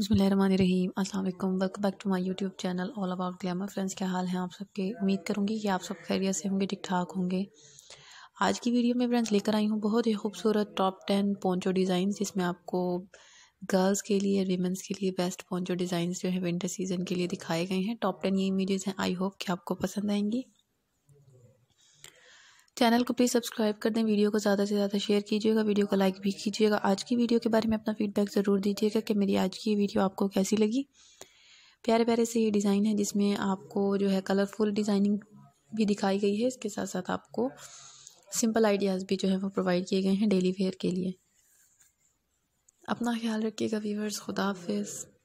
अस्सलाम वालेकुम welcome back to my YouTube channel all about glamour friends क्या हाल है आप सबके उम्मीद करूँगी कि आप सब खैरियत से होंगे ठीक ठाक होंगे आज की वीडियो में फ्रेंड्स लेकर आई हूँ बहुत ही खूबसूरत टॉप टेन पोंचो डिज़ाइन जिसमें आपको गर्ल्स के लिए वीमेंस के लिए बेस्ट पोंचो डिज़ाइन जो है विंटर सीज़न के लिए दिखाए गए हैं टॉप टेन ये इमेजेस हैं आई होप कि आपको पसंद आएंगी चैनल को प्लीज़ सब्सक्राइब कर दें वीडियो को ज़्यादा से ज़्यादा शेयर कीजिएगा वीडियो को लाइक भी कीजिएगा आज की वीडियो के बारे में अपना फीडबैक ज़रूर दीजिएगा कि मेरी आज की वीडियो आपको कैसी लगी प्यारे प्यारे से ये डिज़ाइन है जिसमें आपको जो है कलरफुल डिज़ाइनिंग भी दिखाई गई है इसके साथ साथ आपको सिंपल आइडियाज़ भी जो है वो प्रोवाइड किए गए हैं डेली वेयर के लिए अपना ख्याल रखिएगा व्यूवर्स खुदाफिज